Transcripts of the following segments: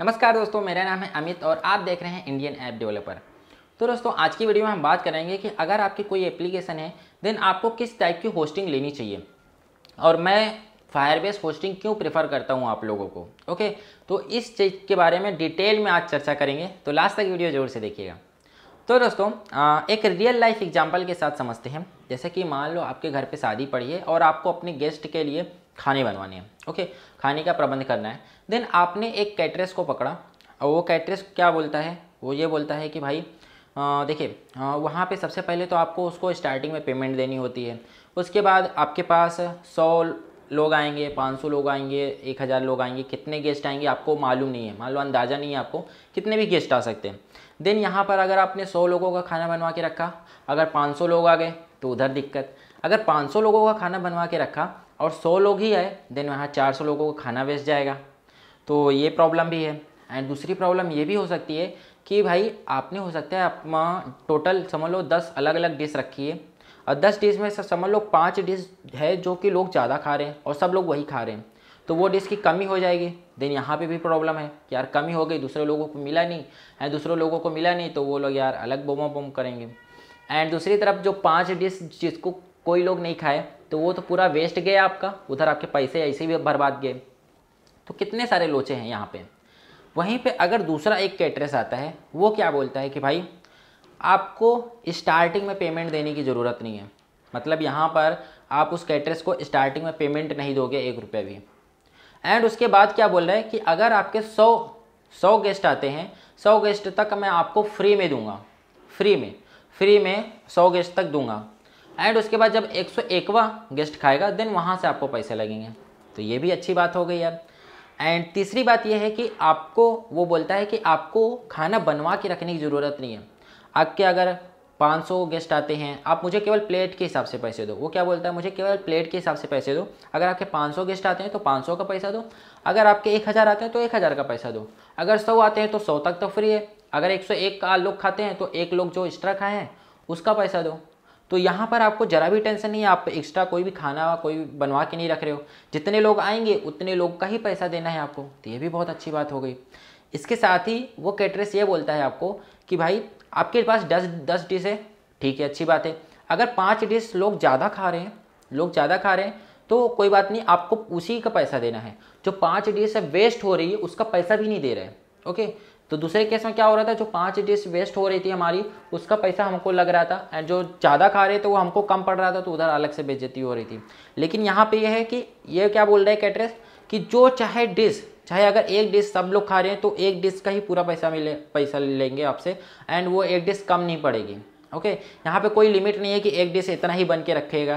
नमस्कार दोस्तों मेरा नाम है अमित और आप देख रहे हैं इंडियन ऐप डेवलपर तो दोस्तों आज की वीडियो में हम बात करेंगे कि अगर आपकी कोई एप्लीकेशन है देन आपको किस टाइप की होस्टिंग लेनी चाहिए और मैं फायरबेस होस्टिंग क्यों प्रेफर करता हूँ आप लोगों को ओके तो इस चीज़ के बारे में डिटेल में आज चर्चा करेंगे तो लास्ट तक वीडियो ज़ोर से देखिएगा तो दोस्तों एक रियल लाइफ एग्जाम्पल के साथ समझते हैं जैसे कि मान लो आपके घर पे शादी पड़ी है और आपको अपने गेस्ट के लिए खाने बनवानी है ओके खाने का प्रबंध करना है देन आपने एक कैटरेस को पकड़ा और वो कैटरेस क्या बोलता है वो ये बोलता है कि भाई देखिए वहाँ पे सबसे पहले तो आपको उसको स्टार्टिंग में पेमेंट देनी होती है उसके बाद आपके पास सौ लोग आएंगे पाँच सौ लोग आएंगे एक हज़ार लोग आएंगे कितने गेस्ट आएंगे आपको मालूम नहीं है मालूम अंदाज़ा नहीं है आपको कितने भी गेस्ट आ सकते हैं देन यहाँ पर अगर आपने सौ लोगों का खाना बनवा के रखा अगर पाँच सौ लोग आ गए तो उधर दिक्कत अगर पाँच सौ लोगों का खाना बनवा के रखा और सौ लोग ही आए देन वहाँ चार सौ लोगों को खाना बेच जाएगा तो ये प्रॉब्लम भी है एंड दूसरी प्रॉब्लम ये भी हो सकती है कि भाई आपने हो सकता है आप टोटल समझ लो दस अलग अलग डिश रखी है और दस डिश में समझ लो पाँच डिश है जो कि लोग ज़्यादा खा रहे हैं और सब लोग वही खा रहे हैं तो वो डिश की कमी हो जाएगी देन यहाँ पे भी प्रॉब्लम है यार कमी हो गई दूसरे लोगों को मिला नहीं एंड दूसरे लोगों को मिला नहीं तो वो लोग यार अलग बोमा बोम करेंगे एंड दूसरी तरफ जो पाँच डिश जिसको कोई लोग नहीं खाए तो वो तो पूरा वेस्ट गया आपका उधर आपके पैसे ऐसे भी बर्बाद गए तो कितने सारे लोचे हैं यहाँ पे वहीं पे अगर दूसरा एक कैटरेस आता है वो क्या बोलता है कि भाई आपको स्टार्टिंग में पेमेंट देने की ज़रूरत नहीं है मतलब यहाँ पर आप उस कैटरेस को स्टार्टिंग में पेमेंट नहीं दोगे एक रुपये भी एंड उसके बाद क्या बोल रहा है कि अगर आपके सौ सौ गेस्ट आते हैं सौ गेस्ट तक मैं आपको फ्री में दूंगा फ्री में फ्री में सौ गेस्ट तक दूंगा एंड उसके बाद जब एक सौ गेस्ट खाएगा देन वहाँ से आपको पैसे लगेंगे तो ये भी अच्छी बात हो गई यार एंड तीसरी बात यह है कि आपको वो बोलता है कि आपको खाना बनवा के रखने की ज़रूरत नहीं है आपके अगर 500 गेस्ट आते हैं आप मुझे केवल प्लेट के हिसाब से पैसे दो वो क्या बोलता है मुझे केवल प्लेट के हिसाब से पैसे दो अगर आपके 500 गेस्ट आते हैं तो 500 का पैसा दो अगर आपके 1000 आते हैं तो 1000 का पैसा दो अगर 100 आते हैं तो 100 तक तो फ्री है अगर 101 का लोग खाते हैं तो एक लोग जो एक्स्ट्रा खाए हैं उसका पैसा दो तो यहाँ पर आपको ज़रा भी टेंशन नहीं है आप एक्स्ट्रा कोई भी खाना कोई बनवा के नहीं रख रहे हो जितने लोग आएंगे उतने लोग का ही पैसा देना है आपको तो ये भी बहुत अच्छी बात हो गई इसके साथ ही वो कैटरेस ये बोलता है आपको कि भाई आपके पास दस दस डिश है ठीक है अच्छी बात है अगर पाँच डिश लोग ज़्यादा खा रहे हैं लोग ज़्यादा खा रहे हैं तो कोई बात नहीं आपको उसी का पैसा देना है जो पाँच डिश वेस्ट हो रही है उसका पैसा भी नहीं दे रहे हैं ओके तो दूसरे केस में क्या हो रहा था जो पाँच डिश वेस्ट हो रही थी हमारी उसका पैसा हमको लग रहा था एंड जो ज़्यादा खा रहे थे वो हमको कम पड़ रहा था तो उधर अलग से बेजती हो रही थी लेकिन यहाँ पे ये है कि ये क्या बोल रहा है कैटरेस कि जो चाहे डिश चाहे अगर एक डिश सब लोग खा रहे हैं तो एक डिश का ही पूरा पैसा मिले पैसा लेंगे आपसे एंड वो एक डिश कम नहीं पड़ेगी ओके यहाँ पर कोई लिमिट नहीं है कि एक डिश इतना ही बन के रखेगा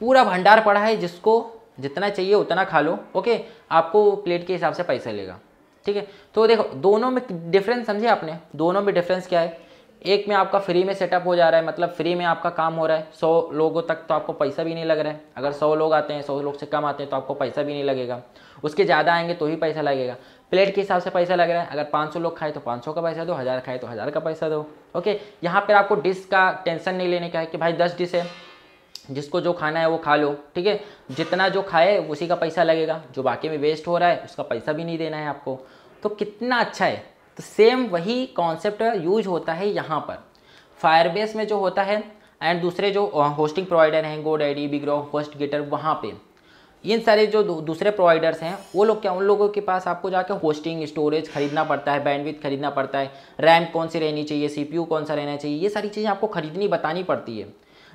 पूरा भंडार पड़ा है जिसको जितना चाहिए उतना खा लो ओके आपको प्लेट के हिसाब से पैसा लेगा ठीक है तो देखो दोनों में डिफरेंस समझे आपने दोनों में डिफरेंस क्या है एक में आपका फ्री में सेटअप हो जा रहा है मतलब फ्री में आपका काम हो रहा है सौ लोगों तक तो आपको पैसा भी नहीं लग रहा है अगर सौ लोग आते हैं सौ लोग से कम आते हैं तो आपको पैसा भी नहीं लगेगा उसके ज़्यादा आएंगे तो ही पैसा लगेगा प्लेट के हिसाब से पैसा लग रहा है अगर 500 लोग खाए तो 500 का पैसा दो हज़ार खाए तो हज़ार का पैसा दो ओके यहाँ पर आपको डिश का टेंशन नहीं लेने का है कि भाई दस डिश है जिसको जो खाना है वो खा लो ठीक है जितना जो खाए उसी का पैसा लगेगा जो बाकी में वेस्ट हो रहा है उसका पैसा भी नहीं देना है आपको तो कितना अच्छा है तो सेम वही कॉन्सेप्ट यूज होता है यहाँ पर फायरबेस में जो होता है एंड दूसरे जो होस्टिंग प्रोवाइडर हैं आई डी बिग्रो होस्ट गेटर वहाँ पे इन सारे जो दूसरे प्रोवाइडर्स हैं वो लोग क्या उन लोगों के पास आपको जाके होस्टिंग स्टोरेज खरीदना पड़ता है बैंडविथ खरीदना पड़ता है रैम कौन सी रहनी चाहिए सीपीयू कौन सा रहना चाहिए ये सारी चीज़ें आपको खरीदनी बतानी पड़ती है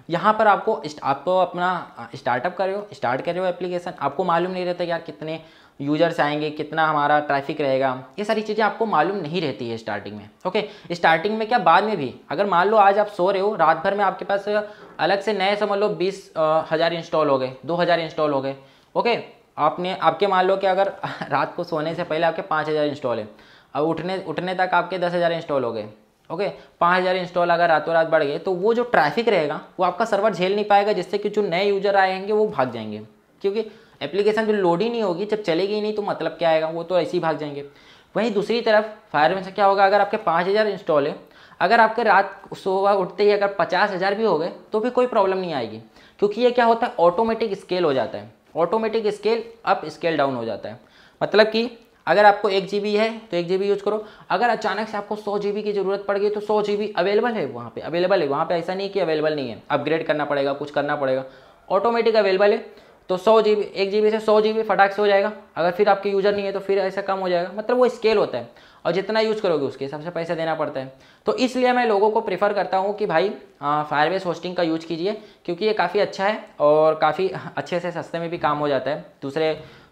यहाँ पर आपको आप अपना स्टार्टअप कर रहे हो स्टार्ट कर रहे हो एप्लीकेशन आपको मालूम नहीं रहता यार कितने यूजर्स आएंगे कितना हमारा ट्रैफिक रहेगा ये सारी चीज़ें आपको मालूम नहीं रहती है स्टार्टिंग में ओके स्टार्टिंग में क्या बाद में भी अगर मान लो आज आप सो रहे हो रात भर में आपके पास अलग से नए समझ लो बीस हज़ार इंस्टॉल हो गए दो हज़ार इंस्टॉल हो गए ओके आपने आपके मान लो कि अगर रात को सोने से पहले आपके पाँच हज़ार इंस्टॉल है अब उठने उठने तक आपके दस हज़ार इंस्टॉल हो गए ओके पाँच हज़ार इंस्टॉल अगर रातों रात बढ़ गए तो वो जो ट्रैफिक रहेगा वो आपका सर्वर झेल नहीं पाएगा जिससे कि जो नए यूजर आएंगे वो भाग जाएंगे क्योंकि एप्लीकेशन जो लोड ही नहीं होगी जब चलेगी ही नहीं तो मतलब क्या आएगा वो तो ऐसे ही भाग जाएंगे वहीं दूसरी तरफ फायर में से क्या होगा अगर आपके पाँच हज़ार इंस्टॉल है अगर आपके रात सुबह उठते ही अगर पचास हज़ार भी हो गए तो भी कोई प्रॉब्लम नहीं आएगी क्योंकि ये क्या होता है ऑटोमेटिक स्केल हो जाता है automatic scale up scale down हो जाता है मतलब कि अगर आपको एक जी है तो एक जी यूज़ करो अगर अचानक से आपको सौ जी की ज़रूरत पड़ गई तो सौ जी अवेलेबल है वहाँ पे अवेलेबल है वहाँ पे ऐसा नहीं कि अवेलेबल नहीं है अपग्रेड करना पड़ेगा कुछ करना पड़ेगा ऑटोमेटिक अवेलेबल है तो सौ जी बी एक जी से सौ जी बी फटाक से हो जाएगा अगर फिर आपके यूज़र नहीं है तो फिर ऐसा कम हो जाएगा मतलब वो स्केल होता है और जितना यूज़ करोगे उसके हिसाब से पैसा देना पड़ता है तो इसलिए मैं लोगों को प्रेफर करता हूँ कि भाई फायरबेस होस्टिंग का यूज कीजिए क्योंकि ये काफ़ी अच्छा है और काफ़ी अच्छे से सस्ते में भी काम हो जाता है दूसरे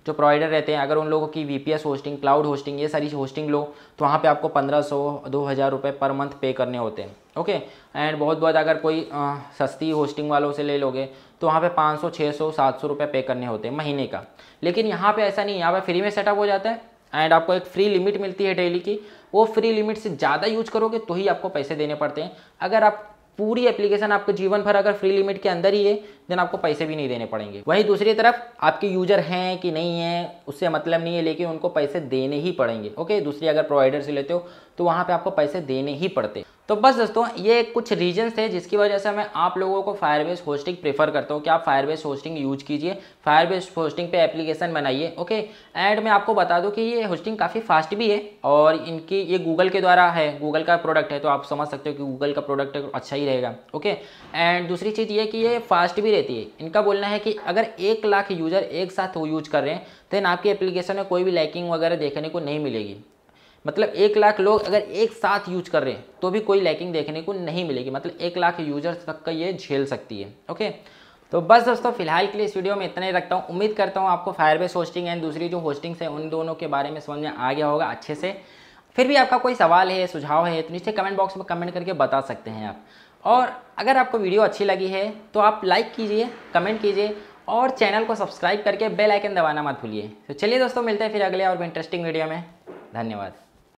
जो प्रोवाइडर रहते हैं अगर उन लोगों की वी होस्टिंग क्लाउड होस्टिंग ये सारी होस्टिंग लो तो वहाँ पर आपको पंद्रह सौ दो हज़ार रुपये पर मंथ पे करने होते हैं ओके एंड बहुत बहुत अगर कोई आ, सस्ती होस्टिंग वालों से ले लोगे तो वहाँ पे 500 600 700 रुपये पे करने होते हैं महीने का लेकिन यहाँ पे ऐसा नहीं है यहाँ पे फ्री में सेटअप हो जाता है एंड आपको एक फ्री लिमिट मिलती है डेली की वो फ्री लिमिट से ज़्यादा यूज करोगे तो ही आपको पैसे देने पड़ते हैं अगर आप पूरी एप्लीकेशन आपको जीवन भर अगर फ्री लिमिट के अंदर ही है देन आपको पैसे भी नहीं देने पड़ेंगे वहीं दूसरी तरफ आपके यूजर हैं कि नहीं है उससे मतलब नहीं है लेकिन उनको पैसे देने ही पड़ेंगे ओके दूसरी अगर प्रोवाइडर से लेते हो तो वहाँ पर आपको पैसे देने ही पड़ते तो बस दोस्तों ये कुछ रीजन्स थे जिसकी वजह से मैं आप लोगों को फायरबेस होस्टिंग प्रेफर करता हूँ कि आप फायरबेस होस्टिंग यूज कीजिए फायरबेस होस्टिंग पे एप्लीकेशन बनाइए ओके एंड मैं आपको बता दूँ कि ये होस्टिंग काफ़ी फास्ट भी है और इनकी ये गूगल के द्वारा है गूगल का प्रोडक्ट है तो आप समझ सकते हो कि गूगल का प्रोडक्ट अच्छा ही रहेगा ओके एंड दूसरी चीज़ ये कि ये फास्ट भी रहती है इनका बोलना है कि अगर एक लाख यूज़र एक साथ यूज कर रहे हैं देन आपकी एप्लीकेशन में कोई भी लैकिंग वगैरह देखने को नहीं मिलेगी मतलब एक लाख लोग अगर एक साथ यूज कर रहे हैं तो भी कोई लैकिंग देखने को नहीं मिलेगी मतलब एक लाख यूजर्स तक का ये झेल सकती है ओके तो बस दोस्तों फिलहाल के लिए इस वीडियो में इतना ही रखता हूँ उम्मीद करता हूँ आपको फायरबेस होस्टिंग एंड दूसरी जो होस्टिंग्स है उन दोनों के बारे में समझ में आ गया होगा अच्छे से फिर भी आपका कोई सवाल है सुझाव है तो नीचे कमेंट बॉक्स में कमेंट करके बता सकते हैं आप और अगर आपको वीडियो अच्छी लगी है तो आप लाइक कीजिए कमेंट कीजिए और चैनल को सब्सक्राइब करके बेल आइकन दबाना मत भूलिए तो चलिए दोस्तों मिलते हैं फिर अगले और भी इंटरेस्टिंग वीडियो में धन्यवाद